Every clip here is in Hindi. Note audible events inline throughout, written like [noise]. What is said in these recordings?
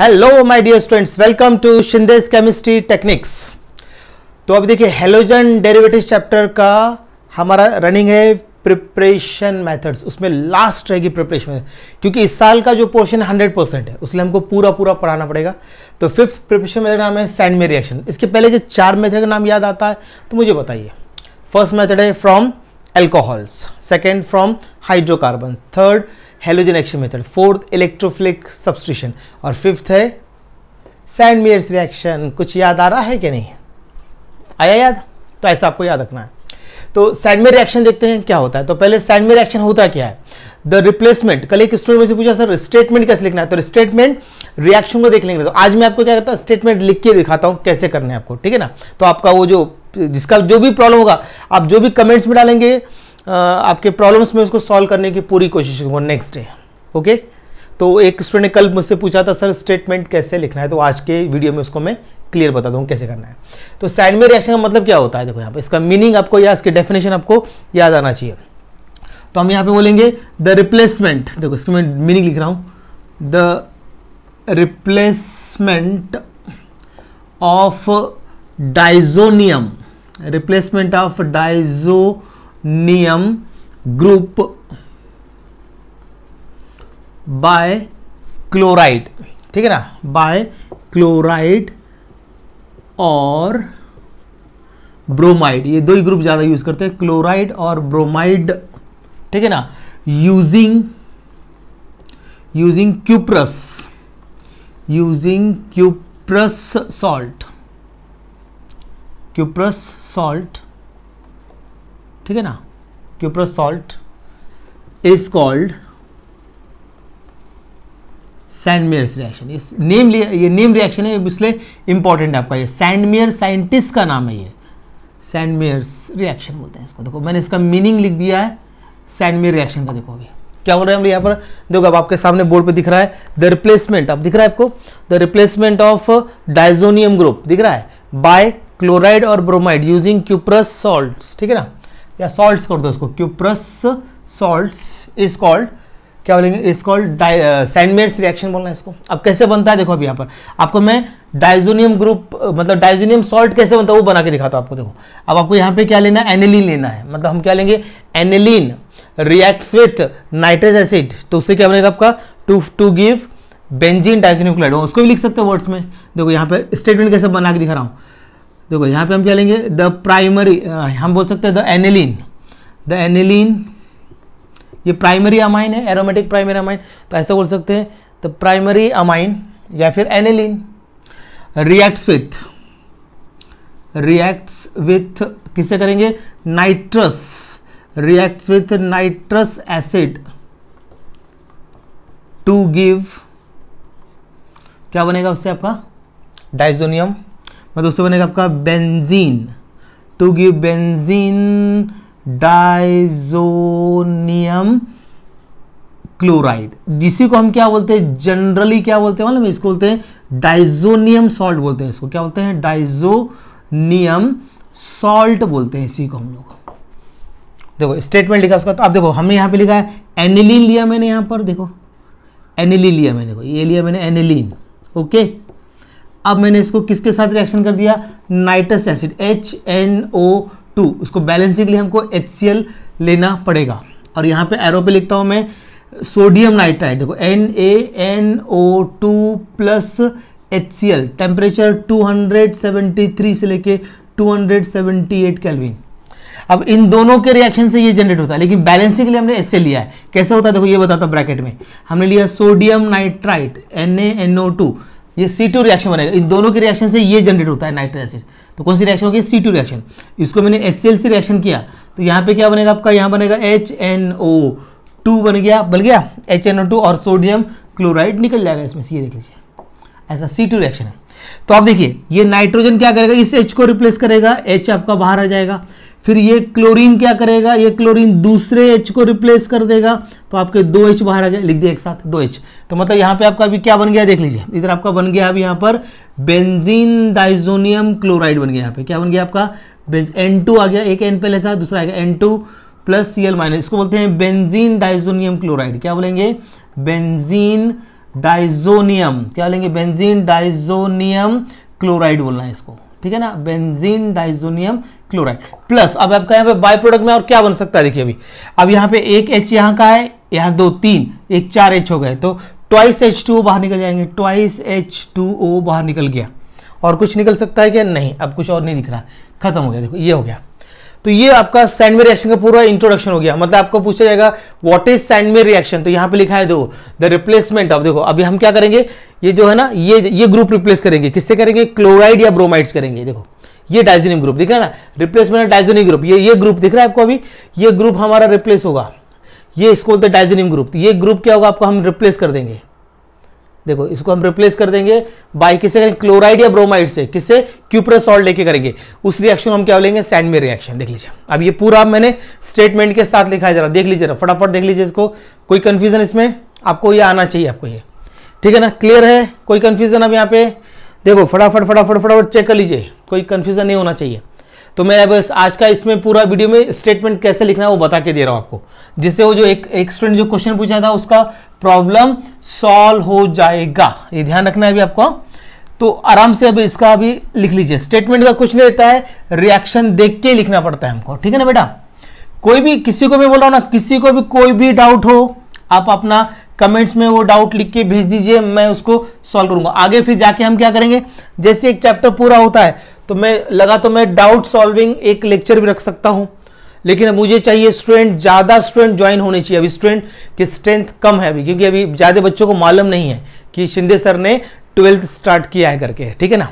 Hello my dear students welcome to Shinde's chemistry techniques तो अब देखिए हेलोजन डेरिवेटिव चैप्टर का हमारा रनिंग है प्रिपरेशन मेथड्स उसमें लास्ट रहेगी प्रिपरेशन में क्योंकि इस साल का जो पोर्शन 100 परसेंट है उसलिए हमको पूरा पूरा पढ़ाना पड़ेगा तो फिफ्थ प्रिपरेशन मेथड नाम है सैंड में रिएक्शन इसके पहले के चार मेथड का नाम याद आता है तो मुझे बताइए फर्स्ट मेथड है from alcohols second from hydrocarbon third halogen action method fourth electrophilic substitution और फिफ्थ है सैंड रिएक्शन कुछ याद आ रहा है कि नहीं आया याद तो ऐसा आपको याद रखना है तो सैंड रिएक्शन देखते हैं क्या होता है तो पहले सैंड रिएक्शन होता क्या है द रिप्लेसमेंट कल एक स्टूडेंट में से पूछा सर स्टेटमेंट कैसे लिखना है तो स्टेटमेंट रिएक्शन को देख लेंगे तो आज मैं आपको क्या करता हूँ स्टेटमेंट लिख के दिखाता हूँ कैसे करना है आपको ठीक है ना तो आपका वो जो जिसका जो भी प्रॉब्लम होगा आप जो भी कमेंट्स में डालेंगे आपके प्रॉब्लम्स में उसको सॉल्व करने की पूरी कोशिश करूँगा नेक्स्ट डे ओके तो एक स्टूडेंट ने कल मुझसे पूछा था सर स्टेटमेंट कैसे लिखना है तो आज के वीडियो में उसको मैं क्लियर बता दूँ कैसे करना है तो साइड में रिएक्शन का मतलब क्या होता है देखो यहाँ पर इसका मीनिंग आपको या इसके डेफिनेशन आपको याद आना चाहिए तो हम यहाँ पे बोलेंगे द रिप्लेसमेंट देखो इसकी मैं मीनिंग लिख रहा हूँ the replacement of diazonium replacement of diazonium group by chloride ठीक है ना बाय क्लोराइड और ब्रोमाइड ये दो ही ग्रुप ज़्यादा यूज़ करते हैं क्लोराइड और ब्रोमाइड ठीक है ना using using cuprous using cuprous salt cuprous salt ठीक है ना cuprous salt is called Sandmeyer's reaction इस नेम ये नेम रिएक्शन है इसलिए इंपॉर्टेंट आपका ये सैंडमियर साइंटिस्ट का नाम है ये सैंडमियर्स रिएक्शन बोलते हैं इसको देखो मैंने इसका मीनिंग लिख दिया है सैंडमेयर रिएक्शन का देखो अभी क्या बोल रहे हैं हम यहाँ पर देखो अब आपके सामने बोर्ड पे दिख रहा है द रिप्लेसमेंट अब दिख रहा है आपको the replacement of diazonium group दिख रहा है बाय क्लोराइड और ब्रोमाइड यूजिंग क्यूप्रस सॉल्ट ठीक है ना या सॉल्ट्स कर दो उसको क्यूप्रस सॉल्ट्स इज कॉल्ड क्या बोलेंगे इज कॉल्ड सैंडमेट्स रिएक्शन बोलना है इसको अब कैसे बनता है देखो अब यहाँ पर आपको मैं डाइजोनियम ग्रुप uh, मतलब डाइजोनियम सॉल्ट कैसे बनता है वो बना के दिखाता हूँ आपको देखो अब आपको यहाँ पे क्या लेना है एनिलीन लेना है मतलब हम क्या लेंगे aniline reacts with nitrous acid तो उससे क्या बनेगा आपका to to give benzene diazonium chloride उसको भी लिख सकते हो वर्ड्स में देखो यहाँ पर स्टेटमेंट कैसे बना के दिखा रहा हूँ देखो यहाँ पे हम क्या लेंगे द प्राइमरी हम बोल सकते हैं द एनेलिन द एनेलिन ये प्राइमरी अमाइन है एरोमेटिक प्राइमरी अमाइन तो ऐसा बोल सकते हैं द प्राइमरी अमाइन या फिर aniline reacts with reacts with किससे करेंगे nitrous reacts with nitrous acid to give क्या बनेगा उससे आपका डाइजोनियम मतलब उससे बनेगा आपका benzene to give benzene diazonium chloride जिसी को हम क्या बोलते हैं जनरली क्या बोलते हैं मतलब इसको बोलते हैं डाइजोनियम सॉल्ट बोलते हैं इसको क्या बोलते हैं डाइजोनियम सॉल्ट बोलते हैं इसी को हम लोग देखो स्टेटमेंट लिखा उसका तो आप देखो हमने यहाँ पे लिखा है एनिलीन लिया मैंने यहाँ पर देखो एनिलीन लिया मैंने देखो ये लिया मैंने एनिलीन ओके अब मैंने इसको किसके साथ रिएक्शन कर दिया nitrous acid H N O two इसको बैलेंसिंग के लिए हमको एच सी एल लेना पड़ेगा और यहाँ पे एरो पे लिखता हूँ मैं सोडियम नाइट्राइड देखो N A N O two plus H C L temperature two hundred seventy three से लेके two hundred seventy eight kelvin अब इन दोनों के रिएक्शन से ये जनरेट होता है लेकिन बैलेंसिंग के लिए हमने एच लिया है कैसे होता है देखो ये बताता ब्रैकेट में हमने लिया sodium nitrite N A N O two ये सी टू रिएक्शन बनेगा इन दोनों के रिएक्शन से ये जनरेट होता है नाइट्रिक एसिड तो कौन सी रिएक्शन होगी C2 रिएक्शन इसको मैंने एच से रिएक्शन किया तो यहाँ पे क्या बनेगा आपका यहाँ बनेगा एच एन ओ टू बन गया बन गया एच एन ओ टू और सोडियम क्लोराइड निकल जाएगा इसमें से ये देख लीजिए ऐसा सी टू रिएक्शन है तो आप देखिए ये नाइट्रोजन क्या करेगा इस एच को रिप्लेस करेगा एच आपका बाहर आ जाएगा फिर ये क्लोरीन क्या करेगा ये क्लोरीन दूसरे एच को रिप्लेस कर देगा तो आपके दो एच बाहर आ गए लिख दिया एक साथ दो एच तो मतलब यहाँ पे आपका अभी क्या बन गया देख लीजिए इधर आपका बन गया अभी यहाँ पर बेंजीन डाइजोनियम क्लोराइड बन गया यहाँ पे क्या बन गया आपका एन टू आ गया एक एन पहले था दूसरा आ गया N two plus C L minus इसको बोलते हैं बेंजीन डाइजोनियम क्लोराइड क्या बोलेंगे बेंजीन डाइजोनियम क्या बोलेंगे बेंजीन डाइजोनियम क्लोराइड बोलना है इसको ठीक है ना बेंजीन डाइजोनियम क्लोराइड प्लस अब आपका यहाँ पे बाय प्रोडक्ट में और क्या बन सकता है देखिए अभी अब यहाँ पे एक एच यहाँ का है यहाँ दो तीन एक चार एच हो गए तो ट्वाइस एच टू ओ बाहर निकल जाएंगे ट्वाइस एच टू ओ बाहर निकल गया और कुछ निकल सकता है क्या नहीं अब कुछ और नहीं दिख रहा खत्म हो गया देखो ये हो गया तो ये आपका सैंडमे रिएक्शन का पूरा इंट्रोडक्शन हो गया मतलब आपको पूछा जाएगा व्हाट इज सैंडमे रिएक्शन तो यहां पे लिखा है दो द रिप्लेसमेंट ऑफ देखो अभी हम क्या करेंगे ये जो है ना ये ये ग्रुप रिप्लेस करेंगे किससे करेंगे क्लोराइड या ब्रोमाइड्स करेंगे देखो ये डाइजोनियम ग्रुप दिख रहा है ना रिप्लेसमेंट डाइजोनिक ग्रुप ये ये ग्रुप दिख रहा है आपको अभी ये ग्रुप हमारा रिप्लेस होगा ये इसको बोलते हैं ग्रुप तो ये ग्रुप क्या होगा आपको हम रिप्लेस कर देंगे देखो इसको हम रिप्लेस कर देंगे बाय किससे करेंगे क्लोराइड या ब्रोमाइड से किससे क्यूपर सॉल्ट लेके करेंगे उस रिएक्शन हम क्या लेंगे सैंडमे रिएक्शन देख लीजिए अब ये पूरा मैंने स्टेटमेंट के साथ लिखा है जरा देख लीजिए फटाफट देख लीजिए इसको कोई कन्फ्यूजन इसमें आपको ये आना चाहिए आपको ये ठीक है ना क्लियर है कोई कन्फ्यूजन अब यहाँ पे देखो फटाफट फटाफट फटाफट चेक कर लीजिए कोई कन्फ्यूजन नहीं होना चाहिए तो मैं अब आज का इसमें पूरा वीडियो में स्टेटमेंट कैसे लिखना है वो बता के दे रहा हूँ आपको जिससे वो जो एक एक स्टूडेंट जो क्वेश्चन पूछा था उसका प्रॉब्लम सॉल्व हो जाएगा ये ध्यान रखना है अभी आपको हाँ। तो आराम से अभी इसका अभी लिख लीजिए स्टेटमेंट का कुछ नहीं रहता है रिएक्शन देख के लिखना पड़ता है हमको ठीक है ना बेटा कोई भी किसी को भी बोल रहा हूं ना किसी को भी कोई भी डाउट हो आप अपना कमेंट्स में वो डाउट लिख के भेज दीजिए मैं उसको सॉल्व करूंगा आगे फिर जाके हम क्या करेंगे जैसे एक चैप्टर पूरा होता है तो मैं लगा तो मैं डाउट सॉल्विंग एक लेक्चर भी रख सकता हूं लेकिन मुझे चाहिए स्टूडेंट ज़्यादा स्टूडेंट ज्वाइन होने चाहिए अभी स्टूडेंट की स्ट्रेंथ कम है अभी क्योंकि अभी ज़्यादा बच्चों को मालूम नहीं है कि शिंदे सर ने ट्वेल्थ स्टार्ट किया है करके ठीक है ना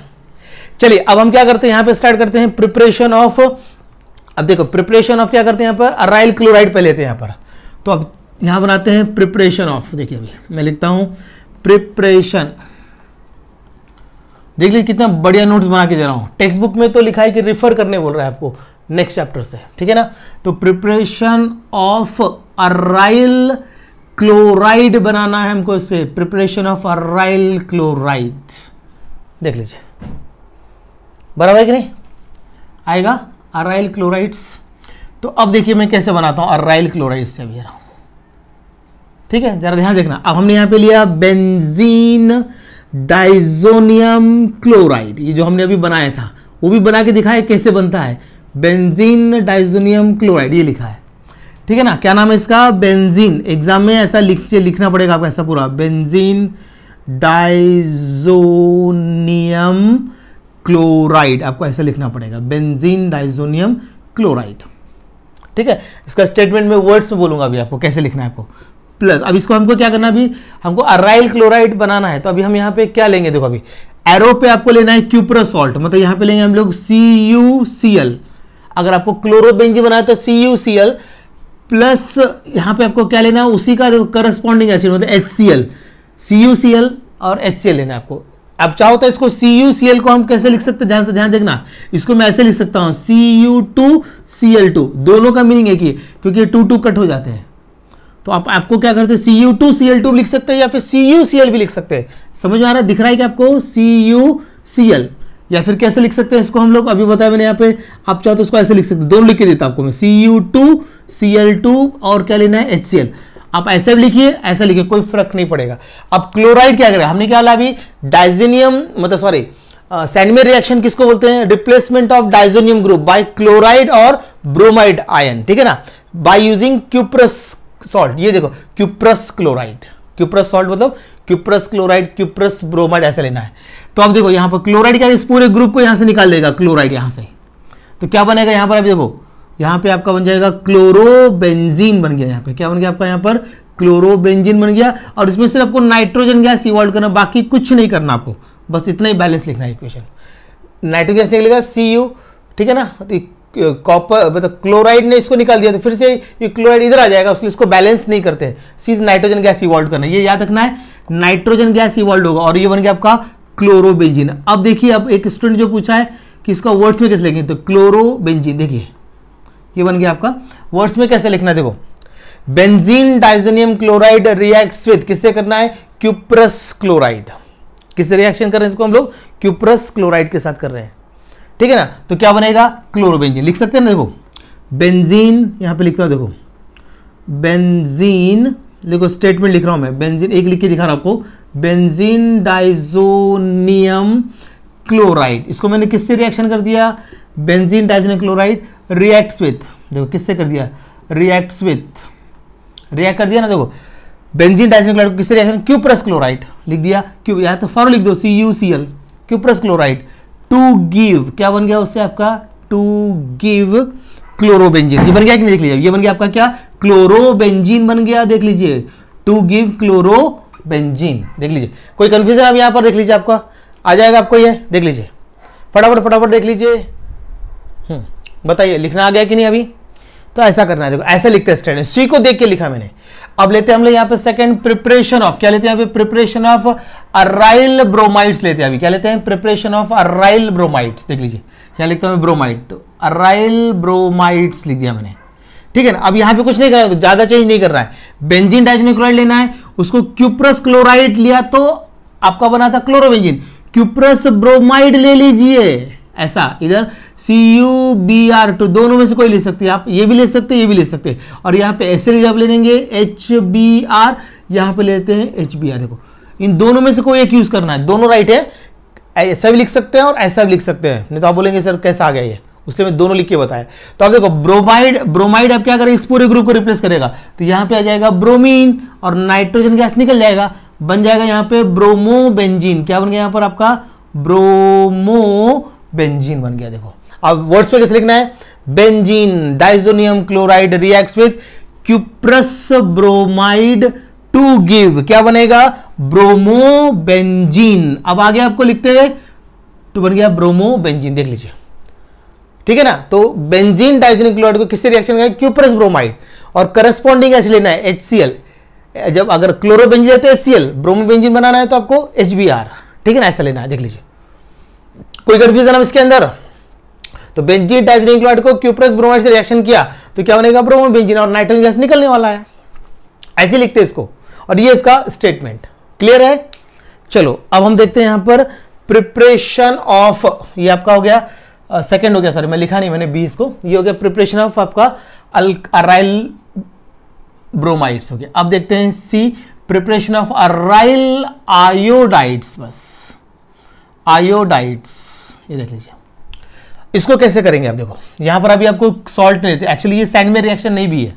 चलिए अब हम क्या करते हैं यहां पे स्टार्ट करते हैं प्रिपरेशन ऑफ अब देखो प्रिपरेशन ऑफ क्या करते हैं यहां पर अराइल क्लोराइड पे लेते हैं यहां पर तो अब यहां बनाते हैं प्रिपरेशन ऑफ देखिए अभी मैं लिखता हूं प्रिपरेशन देख लीजिए कितना बढ़िया नोट्स बना के दे रहा हूँ टेक्स्ट बुक में तो लिखा है कि रिफर करने बोल रहा है आपको नेक्स्ट चैप्टर से ठीक है ना तो प्रिपरेशन ऑफ अराइल क्लोराइड बनाना है हमको इससे प्रिपरेशन ऑफ अराइल क्लोराइड देख लीजिए बराबर है कि नहीं आएगा अराइल क्लोराइड्स तो अब देखिए मैं कैसे बनाता हूँ अराइल क्लोराइड से अभी रहा हूँ ठीक है जरा ध्यान देखना अब हमने यहाँ पे लिया बेंजीन डाइजोनियम क्लोराइड ये जो हमने अभी बनाया था वो भी बना के दिखाया कैसे बनता है बेंजीन डाइजोनियम क्लोराइड ये लिखा है ठीक है ना क्या नाम है इसका बेंजीन एग्जाम में ऐसा लिख लिखना पड़ेगा आपको ऐसा पूरा बेंजीन डाइजोनियम क्लोराइड आपको ऐसा लिखना पड़ेगा बेंजीन डाइजोनियम क्लोराइड ठीक है इसका स्टेटमेंट में वर्ड्स में बोलूंगा अभी आपको कैसे लिखना है आपको प्लस अब इसको हमको क्या करना अभी हमको अराइल क्लोराइड बनाना है तो अभी हम यहाँ पे क्या लेंगे देखो अभी एरो पे आपको लेना है क्यूप्रा सॉल्ट मतलब यहाँ पे लेंगे हम लोग सी यू सी एल अगर आपको क्लोरोबेंजी बनाए तो C U C L plus यहाँ पे आपको क्या लेना है उसी का करस्पॉन्डिंग एसिड मतलब H C L C U C L और एच सी एल लेना है आपको आप चाहो तो इसको सी यू सी एल को हम कैसे लिख सकते हैं ध्यान देखना इसको मैं ऐसे लिख सकता हूँ C U two C L two दोनों का मीनिंग है कि क्योंकि टू टू कट हो जाते हैं तो आप आपको क्या करते हैं C U two C L two लिख सकते हैं या फिर सी यू सी एल भी लिख सकते हैं समझ में आ रहा है दिख रहा है कि आपको सी यू सी एल या फिर कैसे लिख सकते हैं इसको हम लोग अभी बताया मैंने यहाँ पे आप चाहो तो उसको ऐसे लिख सकते हैं दोनों लिख के देता आपको मैं C U two C L two और क्या लेना है एच सी एल आप ऐसे भी लिखिए ऐसे लिखिए कोई फर्क नहीं पड़ेगा अब क्लोराइड क्या करें हमने क्या बोला अभी डाइजेनियम मतलब सॉरी सैनमे रिएक्शन किसको बोलते हैं replacement of diazonium group by chloride और ब्रोमाइड आयन ठीक है ना बाय यूजिंग क्यूप्रस सॉल्ट ये देखो क्यूप्रस क्लोराइड क्यूप्रस सॉल्ट मतलब क्यूप्रस क्लोराइड क्यूप्रस ब्रोमाइड ऐसा लेना है तो अब देखो यहां पर क्लोराइड क्या इस पूरे ग्रुप को यहां से निकाल देगा क्लोराइड यहां से तो क्या बनेगा यहां पर आप देखो यहां पे आपका बन जाएगा क्लोरोबेंजीन बन गया यहां पे क्या बन गया आपका यहां पर क्लोरोबेंजीन बन गया और इसमें सिर्फ आपको नाइट्रोजन गैस इवॉल्व करना बाकी कुछ नहीं करना आपको बस इतना ही बैलेंस लिखना है इक्वेशन नाइट्रोजन गैस निकलेगा सी यू ठीक है ना तो कॉपर मतलब क्लोराइड ने इसको निकाल दिया तो फिर से ये क्लोराइड इधर आ जाएगा इसलिए इसको बैलेंस नहीं करते हैं सिर्फ नाइट्रोजन गैस इवॉल्व करना है ये याद रखना है नाइट्रोजन गैस इवॉल्व होगा और ये बन गया आपका क्लोरोबेंजीन अब देखिए अब एक स्टूडेंट जो पूछा है कि इसका वर्ड्स में कैसे लिखेंगे तो क्लोरोबेंजीन देखिए ये बन गया आपका वर्ड्स में कैसे लिखना है देखो benzene diazonium chloride reacts with किससे करना है क्यूप्रस क्लोराइड किससे रिएक्शन कर रहे हैं इसको हम लोग क्यूप्रस क्लोराइड के साथ कर रहे हैं ठीक है ना तो क्या बनेगा क्लोरोबेंजीन लिख सकते हैं ना देखो बेंजीन यहाँ पे लिखता हूँ देखो बेंजीन देखो स्टेटमेंट लिख रहा हूँ मैं बेंजीन एक लिख के दिखा रहा हूँ आपको बेंजीन डाइजोनियम क्लोराइड इसको मैंने किससे रिएक्शन कर दिया benzene diazonium chloride reacts with देखो किससे कर दिया रिएक्ट्स विथ रिएक्ट कर दिया ना देखो बेंजीन डाइजोनियम क्लोराइड किससे रिएक्शन क्यूप्रस क्लोराइड लिख दिया क्यू यहाँ तो फॉर लिख दो C U C L cuprous chloride to give क्या बन गया उससे आपका टू गिव क्लोरोबेंजीन ये बन गया कि नहीं देख लीजिए ये बन गया आपका क्या क्लोरोबेंजीन बन गया देख लीजिए टू गिव क्लोरोबेंजीन देख लीजिए कोई कंफ्यूजन आप यहां पर देख लीजिए आपका आ जाएगा आपको ये देख लीजिए फटाफट फटाफट देख लीजिए हम्म, बताइए लिखना आ गया कि नहीं अभी तो ऐसा करना है देखो ऐसे लिखते हैं स्टैंड सी को देख के लिखा मैंने अब लेते हैं हम लोग यहां पे सेकंड प्रिपरेशन ऑफ क्या लेते हैं अभी प्रिपरेशन ऑफ अराइल ब्रोमाइड्स लेते हैं अभी क्या लेते हैं प्रिपरेशन ऑफ अराइल ब्रोमाइड्स देख लीजिए क्या लिखता हूं ब्रोमाइड तो अराइल ब्रोमाइड्स लिख दिया मैंने ठीक है ना अब यहां पे कुछ नहीं करना तो ज्यादा चेंज नहीं करना है बेंजिन डाइजनिक्लोराइड लेना है उसको क्यूप्रस क्लोराइड लिया तो आपका बना था क्लोरोबेंजिन क्यूप्रस ब्रोमाइड ले लीजिए ऐसा इधर C U B R two दोनों में से कोई ले सकते हैं आप ये भी ले सकते हैं ये भी ले सकते हैं और यहाँ पे ऐसे जब ले लेंगे एच बी आर यहाँ पे लेते हैं एच बी आर देखो इन दोनों में से कोई एक यूज़ करना है दोनों राइट है ऐसा भी लिख सकते हैं और ऐसा भी लिख सकते हैं नहीं तो आप बोलेंगे सर कैसा आ गया ये उसने मैं दोनों लिख के बताया तो आप देखो ब्रोमाइड ब्रोमाइड आप क्या करें इस पूरे ग्रुप को रिप्लेस करेगा तो यहाँ पे आ जाएगा ब्रोमीन और नाइट्रोजन गैस निकल जाएगा बन जाएगा यहाँ पे ब्रोमोबेंजीन क्या बन गया यहाँ पर आपका ब्रोमो बेंजीन बन गया देखो अब वर्ड्स पे कैसे लिखना है benzene diazonium chloride react with cuprous bromide to give क्या बनेगा ब्रोमो बेंजीन अब आगे आपको लिखते हैं तो बन गया ब्रोमो बेंजीन देख लीजिए ठीक है ना तो बेंजीन डाइजोनियम क्लोराइड को किससे रिएक्शन करेगा क्यूप्रस ब्रोमाइड और करस्पॉन्डिंग ऐसे लेना है एच जब अगर क्लोरोबेंजीन है तो एच सी ब्रोमो बेंजीन बनाना है तो आपको एच ठीक है ना ऐसा लेना है देख लीजिए कोई कंफ्यूजन हम इसके अंदर तो बेंजीन टाइजरिंग क्लोराइड को क्यूप्रस ब्रोमाइड से रिएक्शन किया तो क्या बनेगा ब्रोमो बेंजीन और नाइट्रोजन गैस निकलने वाला है ऐसे लिखते हैं इसको और ये इसका स्टेटमेंट क्लियर है चलो अब हम देखते हैं यहां पर प्रिपरेशन ऑफ ये आपका हो गया सेकेंड uh, हो गया सर मैं लिखा नहीं मैंने बी इसको ये हो गया प्रिपरेशन ऑफ आपका अराइल ब्रोमाइड्स हो गया अब देखते हैं C preparation of aryl iodides बस आयोडाइड्स ये देख लीजिए इसको कैसे करेंगे आप देखो यहाँ पर अभी आपको सॉल्ट नहीं देते एक्चुअली ये सैंड में रिएक्शन नहीं भी है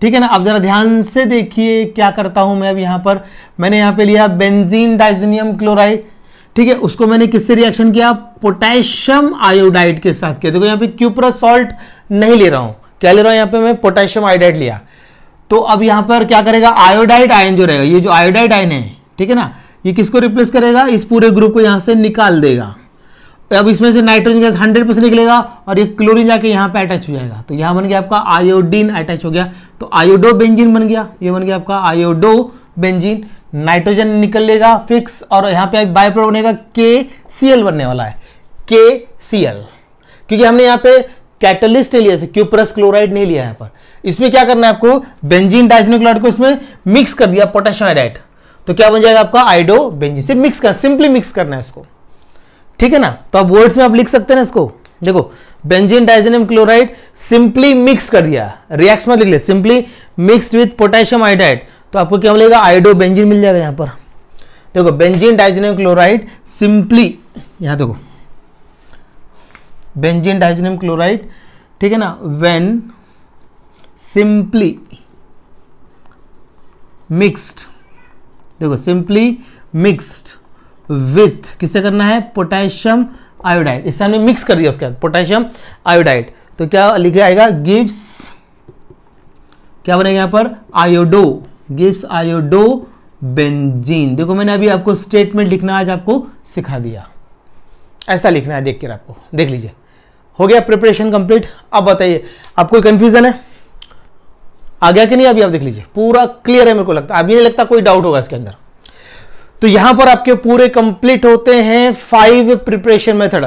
ठीक है ना आप ज़रा ध्यान से देखिए क्या करता हूँ मैं अब यहाँ पर मैंने यहाँ पे लिया बेंजीन डाइजोनियम क्लोराइड ठीक है उसको मैंने किससे रिएक्शन किया पोटेशियम आयोडाइड के साथ किया देखो यहाँ पे क्यूपरा सॉल्ट नहीं ले रहा हूँ क्या ले रहा हूँ यहाँ पे मैं पोटेशियम आयोडाइड लिया तो अब यहाँ पर क्या करेगा आयोडाइड आयन जो रहेगा ये जो आयोडाइड आयन है ठीक है ना ये किसको रिप्लेस करेगा इस पूरे ग्रुप को यहाँ से निकाल देगा तो अब इसमें से नाइट्रोजन गैस हंड्रेड परसेंट निकलेगा और ये क्लोरीन जाके यहाँ पे अटैच हो जाएगा तो यहाँ बन गया आपका आयोडीन अटैच हो गया तो आयोडो बेंजीन बन गया ये बन गया आपका आयोडो बेंजीन नाइट्रोजन निकल लेगा फिक्स और यहाँ पे बाय प्रोडक्ट बनेगा के सी एल बनने वाला है के सी एल क्योंकि हमने यहाँ पे कैटलिस्ट नहीं लिया क्यूप्रस क्लोराइड नहीं लिया यहाँ पर इसमें क्या करना है आपको बेंजिन डाइजनोक्लोराइड को इसमें मिक्स कर दिया पोटेशियम आइडाइड तो क्या बन जाएगा आपका आइडो बेंजिन से मिक्स कर सिंपली मिक्स करना है इसको ठीक है ना तो आप वर्ड्स में आप लिख सकते हैं इसको देखो benzene diazonium chloride simply mix कर दिया रिएक्शन में लिख ले simply mix with potassium iodide तो आपको क्या मिलेगा आइडो बेंजीन मिल जाएगा यहां पर देखो बेंजीन डाइजेनियम क्लोराइड सिंपली यहां देखो बेंजीन डाइजेनियम क्लोराइड ठीक है ना वेन सिंपली मिक्स्ड देखो सिंपली मिक्स्ड विथ किससे करना है पोटेशियम आयोडाइड इससे हमने मिक्स कर दिया उसके बाद पोटेशियम आयोडाइड तो क्या लिखे आएगा गिव्स क्या बनेगा यहां पर आयोडो गिव्स आयोडो बेंजीन देखो मैंने अभी आपको स्टेटमेंट लिखना आज आपको सिखा दिया ऐसा लिखना है देखकर आपको देख लीजिए हो गया प्रिपरेशन कंप्लीट अब बताइए आपको कंफ्यूजन है आ गया कि नहीं अभी आप देख लीजिए पूरा क्लियर है मेरे को लगता है अभी नहीं लगता कोई डाउट होगा इसके अंदर तो यहां पर आपके पूरे कंप्लीट होते हैं फाइव प्रिपरेशन मेथड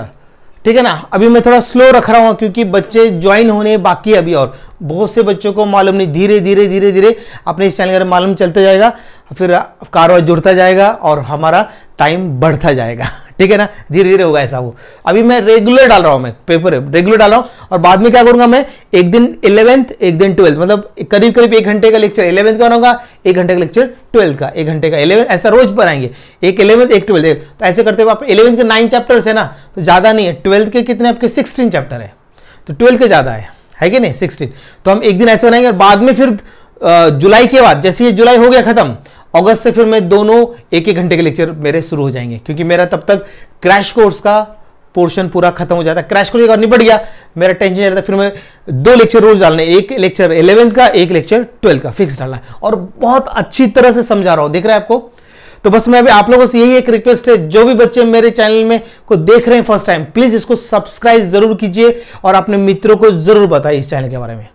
ठीक है ना अभी मैं थोड़ा स्लो रख रहा हूं क्योंकि बच्चे ज्वाइन होने बाकी अभी और बहुत से बच्चों को मालूम नहीं धीरे धीरे धीरे धीरे अपने इस चैनल का मालूम चलते जाएगा फिर कारवा जुड़ता जाएगा और हमारा टाइम बढ़ता जाएगा [laughs] ठीक है ना धीरे धीरे होगा ऐसा वो अभी मैं रेगुलर डाल रहा हूँ मैं पेपर रेगुलर डाल रहा हूँ और बाद में क्या करूंगा मैं एक दिन इलेवेंथ एक दिन ट्वेल्थ मतलब करीब करीब एक घंटे का लेक्चर इलेवेंथ का होगा एक घंटे का लेक्चर ट्वेल्थ का एक घंटे का इलेवेंथ ऐसा रोज बनाएंगे एक इलेवेंथ एक ट्वेल्थ तो ऐसे करते हुए आप इलेवेंथ के नाइन चैप्टर्स है ना तो ज़्यादा नहीं है ट्वेल्थ के कितने आपके सिक्सटीन चैप्टर है तो ट्वेल्थ के ज़्यादा है है कि नहीं सिक्सटीन तो हम एक दिन ऐसे बनाएंगे और बाद में फिर जुलाई के बाद जैसे ये जुलाई हो गया खत्म अगस्त से फिर मैं दोनों एक एक घंटे के लेक्चर मेरे शुरू हो जाएंगे क्योंकि मेरा तब तक क्रैश कोर्स का पोर्शन पूरा खत्म हो जाता है क्रैश कोर्स एक और निपट गया मेरा टेंशन रहता फिर मैं दो लेक्चर रोज डालने एक लेक्चर इलेवेंथ का एक लेक्चर ट्वेल्थ का फिक्स डालना है और बहुत अच्छी तरह से समझा रहा हूँ देख रहे हैं आपको तो बस मैं अभी आप लोगों से यही एक रिक्वेस्ट है जो भी बच्चे मेरे चैनल में को देख रहे हैं फर्स्ट टाइम प्लीज इसको सब्सक्राइब जरूर कीजिए और अपने मित्रों को जरूर बताइए इस चैनल के बारे में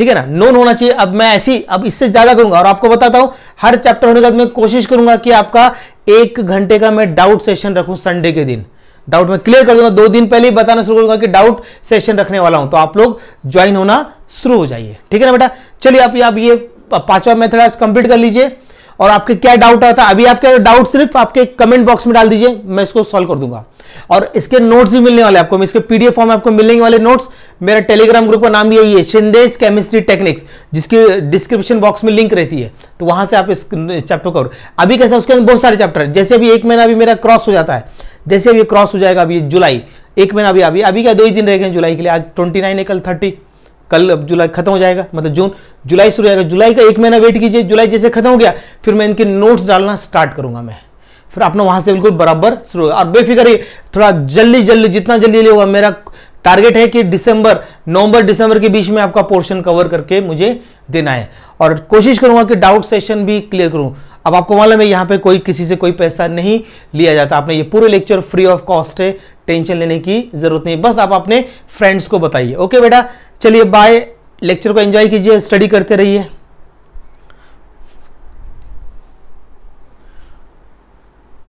ठीक है ना नोन होना चाहिए अब मैं ऐसी अब इससे ज़्यादा करूंगा और आपको बताता हूं हर चैप्टर होने के बाद मैं कोशिश करूंगा कि आपका एक घंटे का मैं डाउट सेशन रखू संडे के दिन डाउट मैं क्लियर कर दूंगा दो दिन पहले ही बताना शुरू करूंगा कि डाउट सेशन रखने वाला हूं तो आप लोग ज्वाइन होना शुरू हो जाइए ठीक है ना बेटा चलिए आप ये पांचवा मेथड आज कंप्लीट कर लीजिए और आपके क्या डाउट आता है अभी आपके डाउट सिर्फ आपके कमेंट बॉक्स में डाल दीजिए मैं इसको सॉल्व कर दूंगा और इसके नोट्स भी मिलने वाले आपको इसके पीडीएफ फॉर्म में आपको मिलने वाले नोट्स मेरा टेलीग्राम ग्रुप का नाम यही है शिंदेश केमिस्ट्री टेक्निक्स जिसकी डिस्क्रिप्शन बॉक्स में लिंक रहती है तो वहां से आप इस चैप्टर करो अभी कैसा उसके अंदर बहुत सारे चैप्टर है जैसे अभी एक महीना अभी मेरा क्रॉस हो जाता है जैसे अभी क्रॉस हो जाएगा अभी जुलाई एक महीना अभी अभी अभी क्या दो ही दिन रह गए जुलाई के लिए आज ट्वेंटी नाइन कल थर्टी कल अब जुलाई खत्म हो जाएगा मतलब जून जुलाई शुरू होगा जुलाई का एक महीना वेट कीजिए जुलाई जैसे खत्म हो गया फिर मैं इनके नोट्स डालना स्टार्ट करूंगा मैं फिर अपना वहां से बिल्कुल बराबर शुरू होगा और बेफिक्र थोड़ा जल्दी जल्दी जितना जल्दी होगा मेरा टारगेट है कि दिसंबर नवंबर दिसंबर के बीच में आपका पोर्शन कवर करके मुझे देना है और कोशिश करूंगा कि डाउट सेशन भी क्लियर करूं अब आपको मालूम है यहाँ पे कोई किसी से कोई पैसा नहीं लिया जाता आपने ये पूरे लेक्चर फ्री ऑफ कॉस्ट है टेंशन लेने की जरूरत नहीं बस आप अपने फ्रेंड्स को बताइए ओके बेटा चलिए बाय लेक्चर को एंजॉय कीजिए स्टडी करते रहिए